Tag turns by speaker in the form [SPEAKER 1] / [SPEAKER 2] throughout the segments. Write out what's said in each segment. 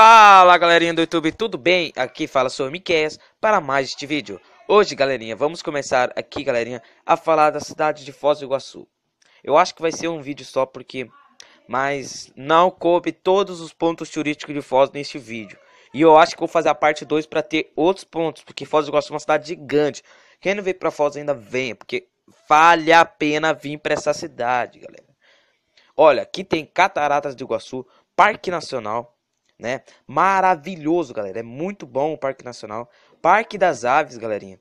[SPEAKER 1] Fala galerinha do YouTube, tudo bem? Aqui fala Sr. Miqueias para mais este vídeo. Hoje galerinha, vamos começar aqui galerinha a falar da cidade de Foz do Iguaçu. Eu acho que vai ser um vídeo só porque... Mas não coube todos os pontos turísticos de Foz neste vídeo. E eu acho que vou fazer a parte 2 para ter outros pontos, porque Foz do Iguaçu é uma cidade gigante. Quem não veio para Foz ainda venha, porque vale a pena vir para essa cidade, galera. Olha, aqui tem Cataratas do Iguaçu, Parque Nacional, né? Maravilhoso, galera. É muito bom o Parque Nacional. Parque das Aves, galerinha.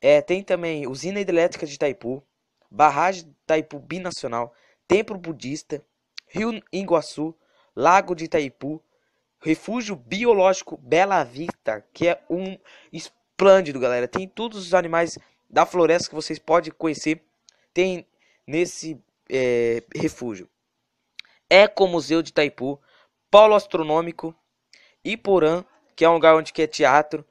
[SPEAKER 1] É, tem também usina hidrelétrica de Itaipu, barragem de Itaipu Binacional, templo budista, rio Iguaçu, lago de Itaipu, refúgio biológico Bela Vista, que é um esplêndido, galera. Tem todos os animais da floresta que vocês podem conhecer, tem nesse é, refúgio. museu de Itaipu, Paulo Astronômico, Iporã, que é um lugar onde é teatro.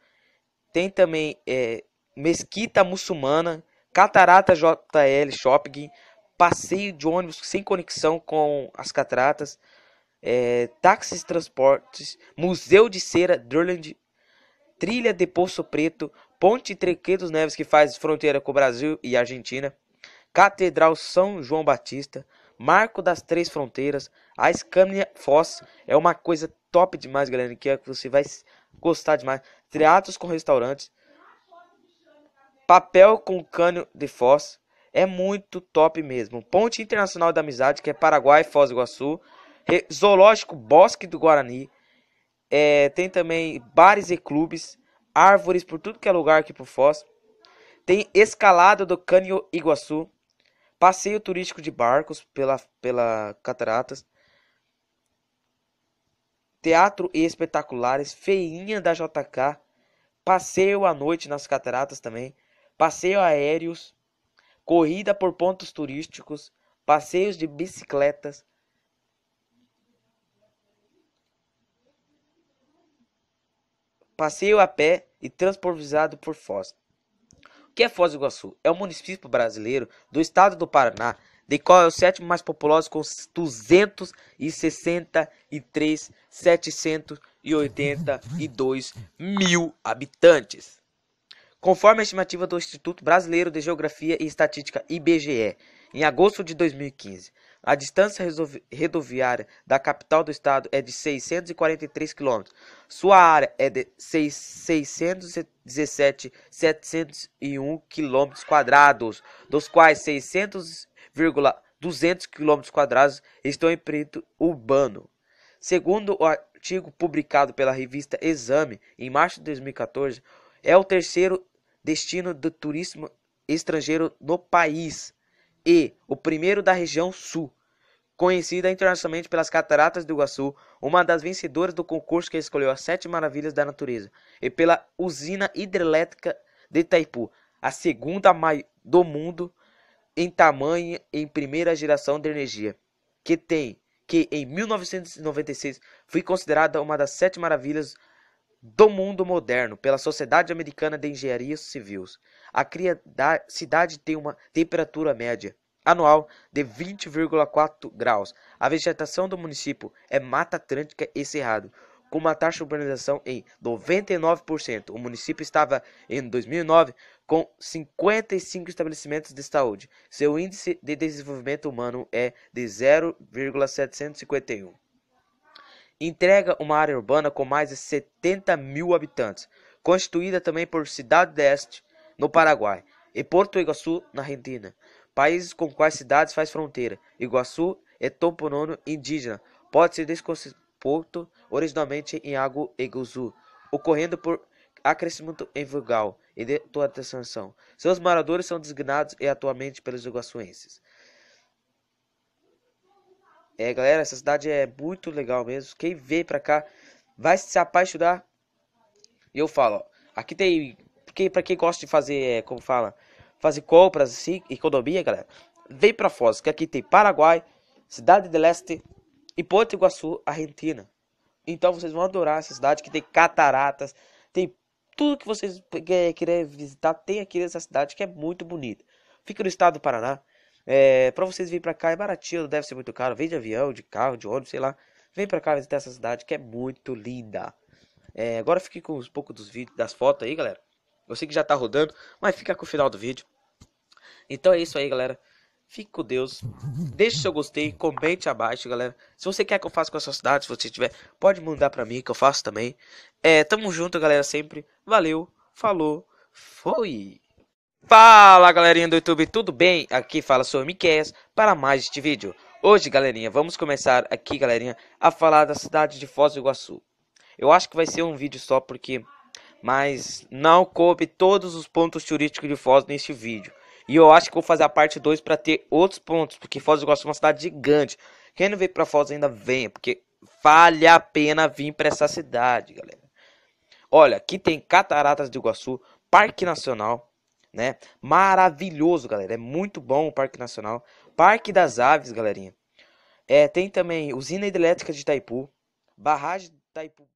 [SPEAKER 1] Tem também é, Mesquita Muçulmana, Catarata JL Shopping, passeio de ônibus sem conexão com as cataratas, é, táxis transportes, Museu de Cera, Durland, Trilha de Poço Preto, Ponte Trequedos Neves, que faz fronteira com o Brasil e Argentina, Catedral São João Batista, Marco das Três Fronteiras, a Scania Foz é uma coisa top demais, galera, que, é que você vai gostar demais. Teatros com restaurantes, papel com cânio de Foz, é muito top mesmo. Ponte Internacional da Amizade, que é Paraguai, Foz do Iguaçu, Zoológico Bosque do Guarani, é, tem também bares e clubes, árvores por tudo que é lugar aqui pro Foz. Tem escalada do Cânio Iguaçu, passeio turístico de barcos pela, pela Cataratas, teatro e espetaculares, feinha da JK, passeio à noite nas Cataratas também, passeio aéreos, corrida por pontos turísticos, passeios de bicicletas. Passeio a pé e transportado por Foz que é Foz do Iguaçu? É um município brasileiro do estado do Paraná, de qual é o sétimo mais populoso com 263.782 mil habitantes. Conforme a estimativa do Instituto Brasileiro de Geografia e Estatística IBGE, em agosto de 2015, a distância rodoviária da capital do estado é de 643 km. Sua área é de 617.701 km quadrados, dos quais 600,200 km quadrados estão em perímetro urbano. Segundo o artigo publicado pela revista Exame em março de 2014, é o terceiro destino do turismo estrangeiro no país e o primeiro da região sul, conhecida internacionalmente pelas Cataratas do Iguaçu, uma das vencedoras do concurso que escolheu as Sete Maravilhas da Natureza, e pela usina hidrelétrica de Itaipu, a segunda do mundo em tamanho em primeira geração de energia, que tem que em 1996 foi considerada uma das sete maravilhas do mundo moderno pela Sociedade Americana de Engenharias Civis. A cidade tem uma temperatura média anual de 20,4 graus. A vegetação do município é mata atlântica e cerrado, com uma taxa de urbanização em 99%. O município estava em 2009 com 55 estabelecimentos de saúde. Seu índice de desenvolvimento humano é de 0,751 entrega uma área urbana com mais de 70 mil habitantes, constituída também por Cidade Deste, no Paraguai, e Porto Iguaçu, na Argentina, países com quais cidades faz fronteira. Iguaçu é toponono indígena, pode ser descomposto originalmente em água Iguaçu, ocorrendo por acrescimento em vogal e de atuação. Seus moradores são designados e atualmente pelos iguaçuenses. É, galera, essa cidade é muito legal mesmo. Quem vem pra cá vai se apaixonar. E eu falo, ó, aqui tem. Quem, pra quem gosta de fazer, é, como fala, fazer compras assim, economia, galera, vem pra Foz, que aqui tem Paraguai, Cidade do Leste e Porto Iguaçu, Argentina. Então vocês vão adorar essa cidade que tem cataratas, tem tudo que vocês é, querem visitar, tem aqui nessa cidade que é muito bonita. Fica no estado do Paraná. É, para vocês virem para cá é baratinho, não deve ser muito caro. Vem de avião, de carro, de ônibus, sei lá. Vem para cá visitar essa cidade que é muito linda. É, agora fiquei com um pouco dos vídeos, das fotos aí, galera. Eu sei que já tá rodando, mas fica com o final do vídeo. Então é isso aí, galera. Fique com Deus. Deixe seu gostei, comente abaixo, galera. Se você quer que eu faça com a sua cidade, se você tiver, pode mandar para mim que eu faço também. É, tamo junto, galera, sempre. Valeu, falou, foi. Fala galerinha do YouTube, tudo bem? Aqui fala Sr. Miqueias para mais este vídeo. Hoje galerinha, vamos começar aqui galerinha a falar da cidade de Foz do Iguaçu. Eu acho que vai ser um vídeo só porque... Mas não coube todos os pontos turísticos de Foz neste vídeo. E eu acho que vou fazer a parte 2 para ter outros pontos, porque Foz do Iguaçu é uma cidade gigante. Quem não veio para Foz ainda venha, porque vale a pena vir para essa cidade, galera. Olha, aqui tem Cataratas do Iguaçu, Parque Nacional, né? Maravilhoso, galera. É muito bom o Parque Nacional. Parque das Aves, galerinha. É, tem também usina hidrelétrica de Itaipu, barragem de Itaipu.